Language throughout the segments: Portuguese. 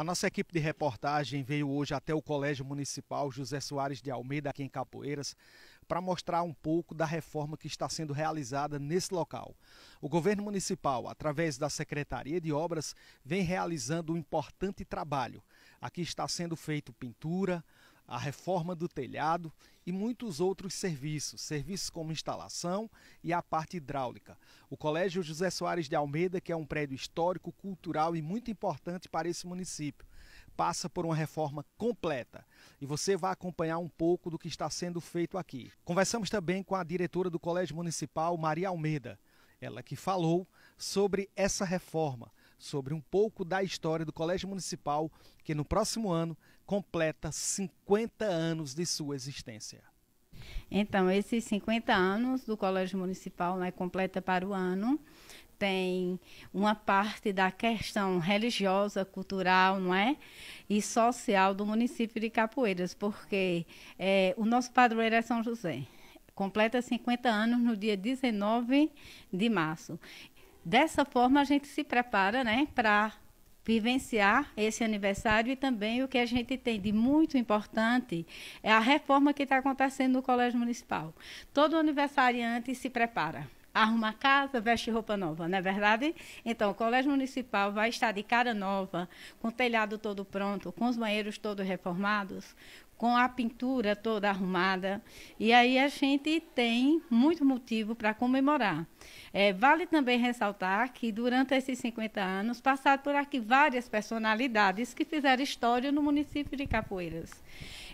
A nossa equipe de reportagem veio hoje até o Colégio Municipal José Soares de Almeida, aqui em Capoeiras, para mostrar um pouco da reforma que está sendo realizada nesse local. O governo municipal, através da Secretaria de Obras, vem realizando um importante trabalho. Aqui está sendo feito pintura, a reforma do telhado e muitos outros serviços, serviços como instalação e a parte hidráulica. O Colégio José Soares de Almeida, que é um prédio histórico, cultural e muito importante para esse município, passa por uma reforma completa e você vai acompanhar um pouco do que está sendo feito aqui. Conversamos também com a diretora do Colégio Municipal, Maria Almeida, ela que falou sobre essa reforma sobre um pouco da história do Colégio Municipal, que no próximo ano completa 50 anos de sua existência. Então, esses 50 anos do Colégio Municipal né, completa para o ano. Tem uma parte da questão religiosa, cultural, não é? E social do município de Capoeiras, porque é, o nosso padroeiro é São José. Completa 50 anos no dia 19 de março. Dessa forma, a gente se prepara né, para vivenciar esse aniversário e também o que a gente tem de muito importante é a reforma que está acontecendo no Colégio Municipal. Todo aniversariante se prepara. Arruma casa, veste roupa nova, não é verdade? Então, o Colégio Municipal vai estar de cara nova, com o telhado todo pronto, com os banheiros todos reformados, com a pintura toda arrumada. E aí a gente tem muito motivo para comemorar. É, vale também ressaltar que durante esses 50 anos passaram por aqui várias personalidades que fizeram história no município de Capoeiras.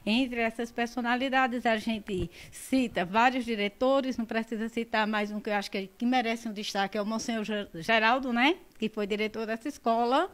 Entre essas personalidades, a gente cita vários diretores, não precisa citar mais um que eu acho que, que merece um destaque, é o Monsenhor Geraldo, né? que foi diretor dessa escola,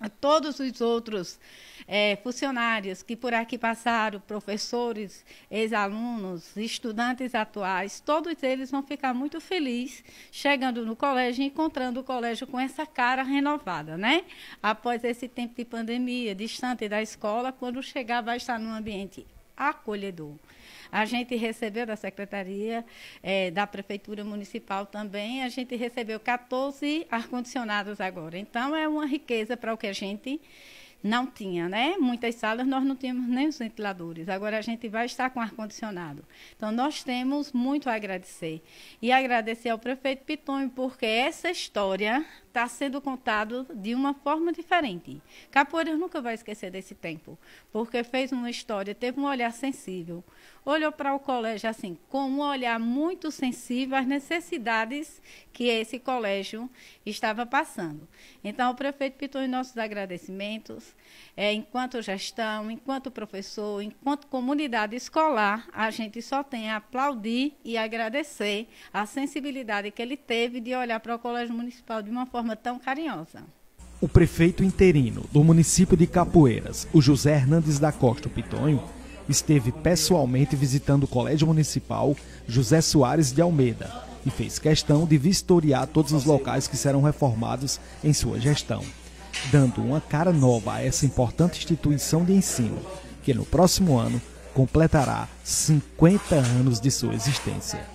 a todos os outros é, funcionários que por aqui passaram, professores, ex-alunos, estudantes atuais, todos eles vão ficar muito felizes chegando no colégio e encontrando o colégio com essa cara renovada, né? Após esse tempo de pandemia, distante da escola, quando chegar vai estar num ambiente acolhedor. A gente recebeu da Secretaria eh, da Prefeitura Municipal também, a gente recebeu 14 ar-condicionados agora. Então, é uma riqueza para o que a gente não tinha, né? Muitas salas nós não tínhamos nem os ventiladores. Agora a gente vai estar com ar-condicionado. Então nós temos muito a agradecer. E agradecer ao prefeito Pitonho, porque essa história está sendo contado de uma forma diferente. Capoeira nunca vai esquecer desse tempo, porque fez uma história, teve um olhar sensível. Olhou para o colégio assim, com um olhar muito sensível às necessidades que esse colégio estava passando. Então, o prefeito Pitou nossos agradecimentos, é, enquanto gestão, enquanto professor, enquanto comunidade escolar, a gente só tem a aplaudir e agradecer a sensibilidade que ele teve de olhar para o colégio municipal de uma forma forma tão carinhosa. O prefeito interino do município de Capoeiras, o José Hernandes da Costa Pitonho, esteve pessoalmente visitando o Colégio Municipal José Soares de Almeida e fez questão de vistoriar todos os locais que serão reformados em sua gestão, dando uma cara nova a essa importante instituição de ensino, que no próximo ano completará 50 anos de sua existência.